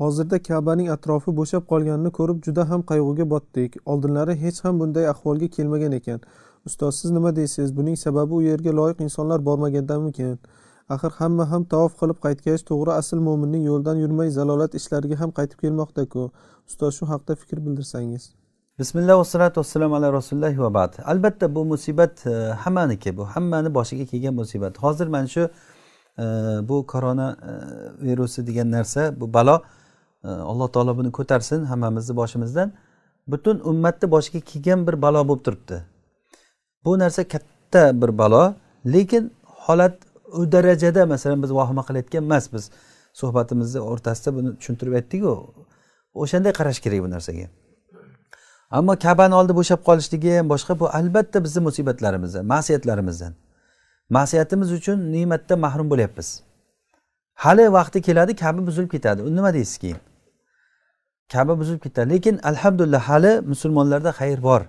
hozirda kabaning atrofi bo'shab qolganini ko'rib juda ham qayg'uga botdik oldinlari hech ham bunday ahvolga kelmagan ekan ustoz siz nima deysiz buning sababi u yerga loyiq insonlar bormaganidanmikin axir hamma ham tavof qilib qaytgach to'g'ri asl mo'minning yo'lidan yurmay zalolat ishlariga ham qaytib kelmoqda-ku. ustoz shu haqda fikr bildirsangiz bismillah vassalatu vassalamu ala rasulillah va albatta bu musibat e, hammaniki bu hammani boshiga kelgan musibat hozir mana shu e, bu korona e, virusi degan narsa bu balo e, alloh taolo buni ko'tarsin hammamizni boshimizdan butun ummatni boshiga kelgan bir balo bo'lib turibdi bu narsa katta bir balo lekin holat u darajada masalan biz vahima qilayotgan emas biz suhbatimizni o'rtasida buni tushuntirib aytdikku o'shanday qarash kerak bu narsaga ammo kabani oldi bo'shab qolishligi ham boshqa bu albatta bizni musibatlarimizdan ma'siyatlarimizdan ma'siyatimiz uchun ne'matdan mahrum bo'lyapmiz hali vaqti keladi kabi buzilib ketadi u nima deysiz keyin kaba buzilib ketadi lekin alhamdulillah hali musulmonlarda xayr bor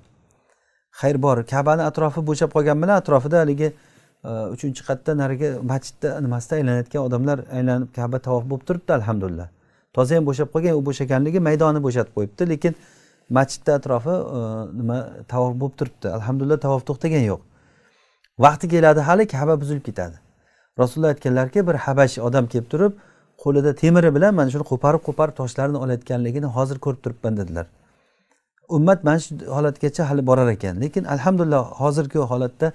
xayr bor kabani atrofi bo'shab qolgan bilan atrofida haligi e, uchinchi qatda narigi masjidda nimasida aylanayotgan odamlar aylanib kaba tavof bo'lib turibdi alhamdulillah toza ham bo'shab qolgan u bo'shaganligi maydoni bo'shatib qo'yibdi lekin masjidni atrofi e, nima tavof bo'lib turibdi alhamdulillah tavof to'xtagan yo'q vaqti keladi hali kaba buzilib ketadi rasululloh aytganlarki bir habash odam kelib turib qo'lida temiri bilan mana shuni qo'parib qo'parib toshlarni olayotganligini hozir ko'rib turibman dedilar ummat mana shu holatgacha hali borar ekan lekin alhamdulillah hozirgi holatda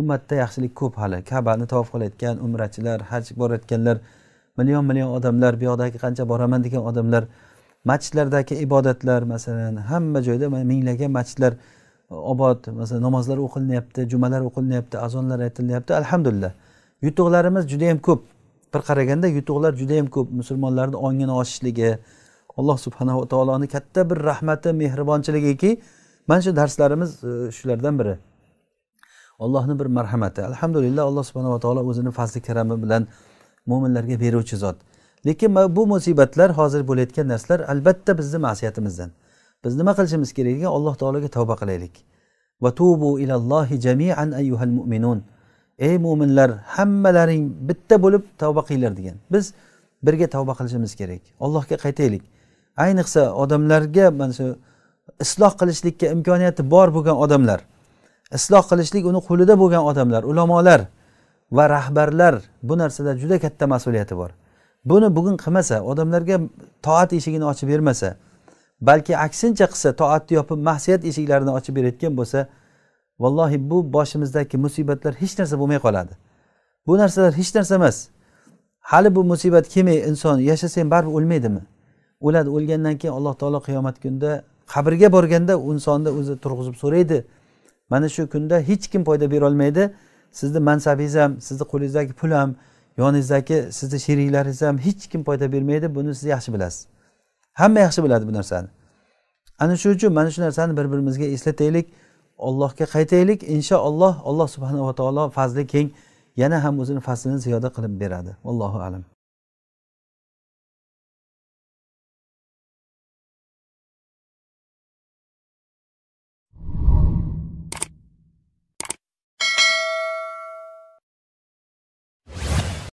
ummatda yaxshilik ko'p hali kabani tavof qilayotgan umrachilar haj borayotganlar million million odamlar bu yoqdagi qancha boraman degan odamlar masjidlardagi ibodatlar masalan hamma joyda minglagan masjidlar obod masalan namozlar o'qilinyapti jumalar o'qilinyapti azonlar aytilyapti alhamdulillah yutuqlarimiz judayam ko'p bir qaraganda yutuqlar judayam ko'p musulmonlarni ongini ochishligi alloh subhanava taoloni katta bir rahmati mehribonchiligiki mana shu darslarimiz e, shulardan biri allohni bir marhamati alhamdulillah alloh subhanava taolo o'zini fazli karami bilan mo'minlarga beruvchi zot lekin bu musibatlar hozir bo'layotgan narsalar albatta bizni ma'siyatimizdan biz nima qilishimiz kerak ekan alloh taologa tavba qilaylik va tubu ilallohi jamian ayyuhal mu'minun ey mo'minlar hammalaring bitta bo'lib tavba qilinglar degan biz birga tavba qilishimiz kerak allohga qaytaylik ayniqsa odamlarga mana shu isloh qilishlikka imkoniyati bor bo'lgan odamlar isloh qilishlik uni qo'lida bo'lgan odamlar ulamolar va rahbarlar bu narsada juda katta mas'uliyati bor buni bugun qilmasa odamlarga toat eshigini ochib bermasa balki aksincha qilsa toatni yopib mahsiyat eshiklarini ochib berayotgan bo'lsa vallohi bu boshimizdagi musibatlar hech narsa bo'lmay qoladi bu narsalar hech narsa emas hali bu musibat kelmay inson yashasa ham baribir o'lmaydimi o'ladi o'lgandan keyin alloh taolo qiyomat kunida qabrga borganda u insonni o'zi turg'izib so'raydi mana shu kunda hech kim foyda berolmaydi sizni mansabingiz ham sizni qo'lingizdagi pul ham yoningizdagi sizni sheriklaringiz ham hech kim foyda bermaydi buni siz yaxshi bilasiz hamma yaxshi biladi bu narsani ana shuning uchun mana shu narsani bir birimizga eslataylik ollohga qaytaylik inshaalloh alloh subhanava taolo fazli keng yana ham o'zini faslini ziyoda qilib beradi allohu alam